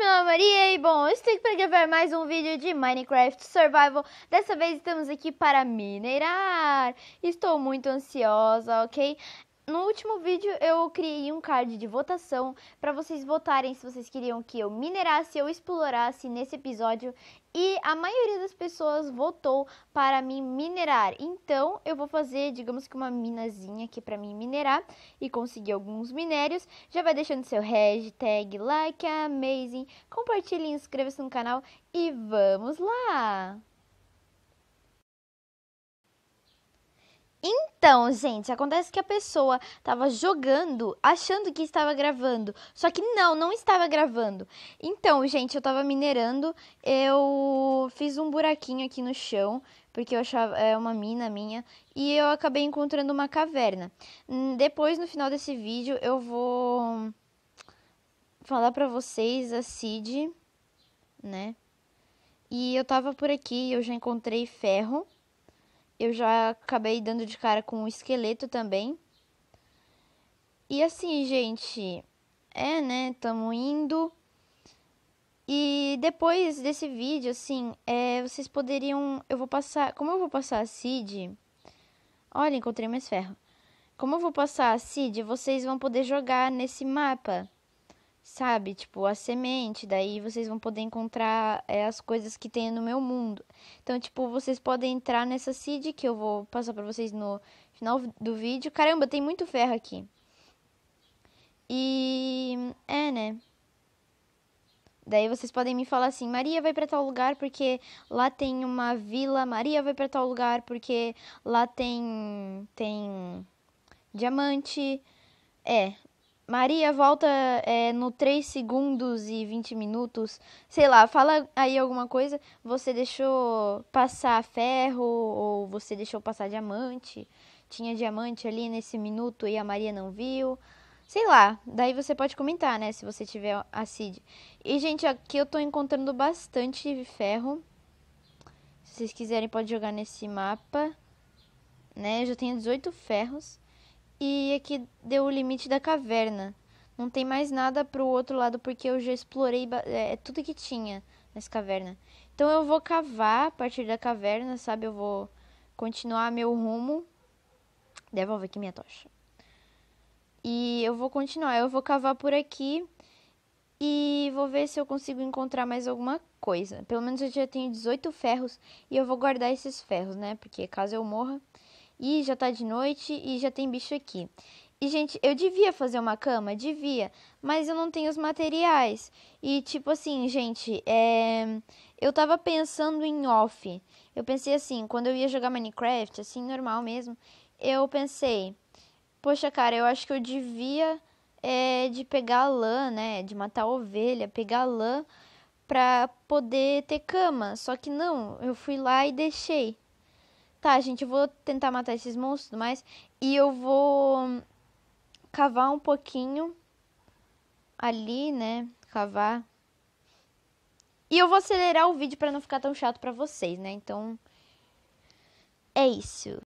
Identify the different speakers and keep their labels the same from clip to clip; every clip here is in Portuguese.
Speaker 1: meu nome é Maria e bom, eu estou aqui para gravar mais um vídeo de Minecraft Survival. Dessa vez estamos aqui para minerar. Estou muito ansiosa, ok? No último vídeo eu criei um card de votação para vocês votarem se vocês queriam que eu minerasse ou explorasse nesse episódio e a maioria das pessoas votou para me minerar. Então eu vou fazer, digamos que uma minazinha aqui para me minerar e conseguir alguns minérios. Já vai deixando seu hashtag likeamazing, compartilhe, inscreva-se no canal e vamos lá! Então, gente, acontece que a pessoa estava jogando, achando que estava gravando, só que não, não estava gravando. Então, gente, eu estava minerando, eu fiz um buraquinho aqui no chão, porque eu achava é uma mina minha, e eu acabei encontrando uma caverna. Hum, depois, no final desse vídeo, eu vou falar para vocês a Cid, né? E eu estava por aqui, eu já encontrei ferro. Eu já acabei dando de cara com um esqueleto também. E assim, gente, é, né? Tamo indo. E depois desse vídeo, assim, é, vocês poderiam. Eu vou passar. Como eu vou passar a Cid. Olha, encontrei mais ferro. Como eu vou passar a Cid, vocês vão poder jogar nesse mapa sabe? Tipo, a semente, daí vocês vão poder encontrar é, as coisas que tem no meu mundo. Então, tipo, vocês podem entrar nessa seed que eu vou passar pra vocês no final do vídeo. Caramba, tem muito ferro aqui. E... é, né? Daí vocês podem me falar assim, Maria vai para tal lugar porque lá tem uma vila, Maria vai para tal lugar porque lá tem tem diamante. É, Maria, volta é, no 3 segundos e 20 minutos. Sei lá, fala aí alguma coisa. Você deixou passar ferro ou você deixou passar diamante? Tinha diamante ali nesse minuto e a Maria não viu. Sei lá, daí você pode comentar, né? Se você tiver a CID. E, gente, aqui eu tô encontrando bastante ferro. Se vocês quiserem, pode jogar nesse mapa. Né? Eu já tenho 18 ferros e aqui é deu o limite da caverna. Não tem mais nada pro outro lado porque eu já explorei é, é, tudo que tinha nessa caverna. Então eu vou cavar a partir da caverna, sabe? Eu vou continuar meu rumo. Devolve aqui minha tocha. E eu vou continuar, eu vou cavar por aqui e vou ver se eu consigo encontrar mais alguma coisa. Pelo menos eu já tenho 18 ferros e eu vou guardar esses ferros, né? Porque caso eu morra, e já tá de noite e já tem bicho aqui. E, gente, eu devia fazer uma cama, devia, mas eu não tenho os materiais. E, tipo assim, gente, é... eu tava pensando em off. Eu pensei assim, quando eu ia jogar Minecraft, assim, normal mesmo, eu pensei, poxa, cara, eu acho que eu devia é, de pegar lã, né? De matar ovelha, pegar lã pra poder ter cama. Só que não, eu fui lá e deixei tá, gente, eu vou tentar matar esses monstros e tudo mais. E eu vou cavar um pouquinho ali, né? Cavar. E eu vou acelerar o vídeo para não ficar tão chato para vocês, né? Então é isso.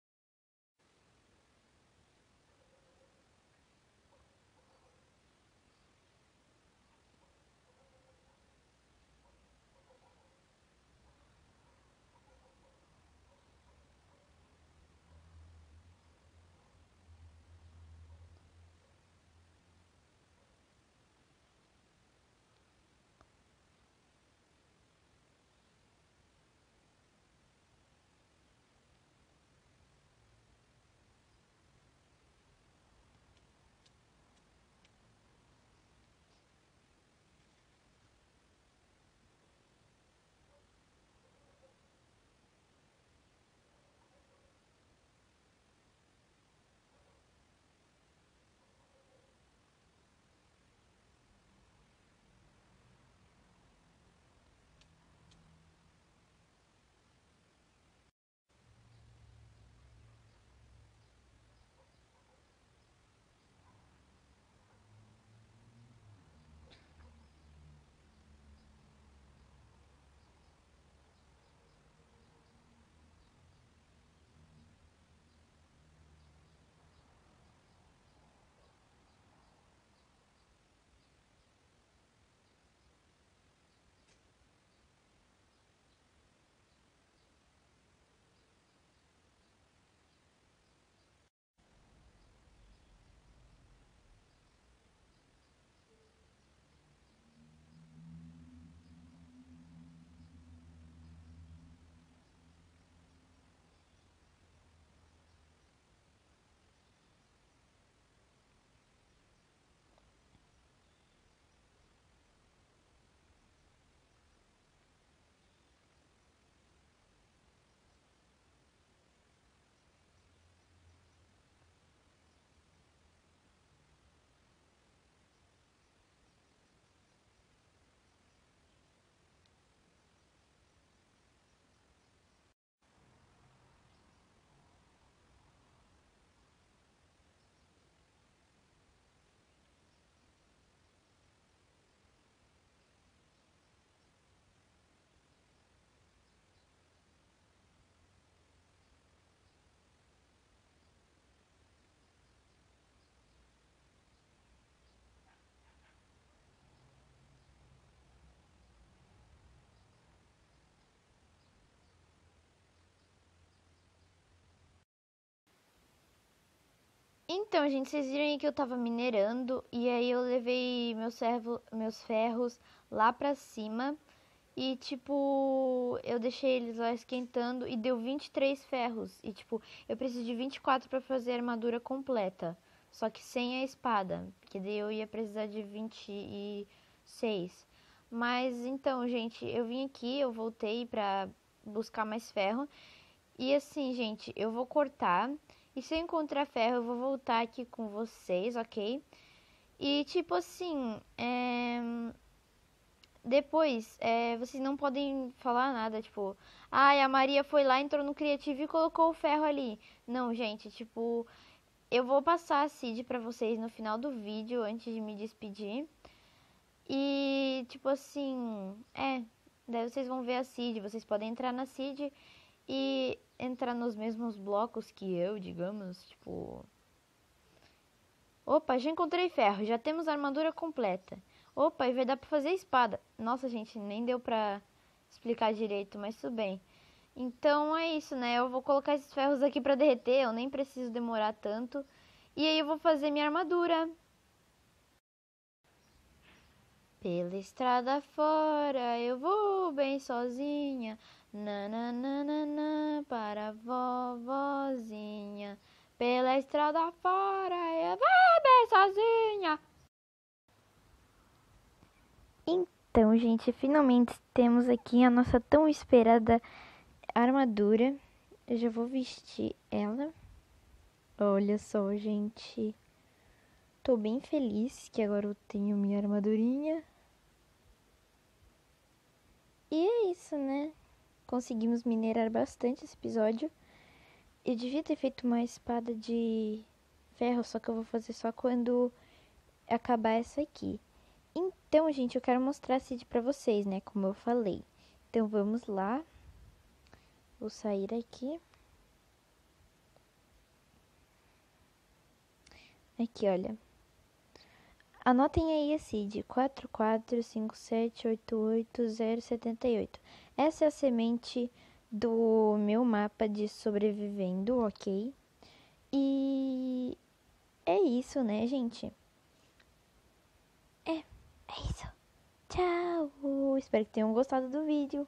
Speaker 1: Então, gente, vocês viram aí que eu tava minerando e aí eu levei meu servo, meus ferros lá pra cima e, tipo, eu deixei eles lá esquentando e deu 23 ferros. E, tipo, eu preciso de 24 para fazer a armadura completa, só que sem a espada, porque daí eu ia precisar de 26. Mas, então, gente, eu vim aqui, eu voltei pra buscar mais ferro e, assim, gente, eu vou cortar... E se eu encontrar ferro, eu vou voltar aqui com vocês, ok? E tipo assim, é... depois é... vocês não podem falar nada, tipo, ai, ah, a Maria foi lá, entrou no Creative e colocou o ferro ali. Não, gente, tipo, eu vou passar a cid pra vocês no final do vídeo, antes de me despedir. E tipo assim, é, daí vocês vão ver a cid vocês podem entrar na cid e entrar nos mesmos blocos que eu, digamos, tipo. Opa, já encontrei ferro, já temos armadura completa. Opa, e vai dar pra fazer espada. Nossa, gente, nem deu pra explicar direito, mas tudo bem. Então é isso, né? Eu vou colocar esses ferros aqui pra derreter, eu nem preciso demorar tanto. E aí eu vou fazer minha armadura. Pela estrada fora eu vou bem sozinha. Nananana para a vovozinha. Pela estrada fora eu vou bem sozinha. Então, gente, finalmente temos aqui a nossa tão esperada armadura. Eu já vou vestir ela. Olha só, gente. Tô bem feliz que agora eu tenho minha armadurinha. E é isso, né? conseguimos minerar bastante esse episódio. Eu devia ter feito uma espada de ferro, só que eu vou fazer só quando acabar essa aqui. Então, gente, eu quero mostrar a Cid pra vocês, né? Como eu falei. Então, vamos lá. Vou sair aqui. Aqui, olha. Anotem aí a CID 445788078. Essa é a semente do meu mapa de sobrevivendo, ok? E é isso, né, gente? É, é isso. Tchau! Espero que tenham gostado do vídeo.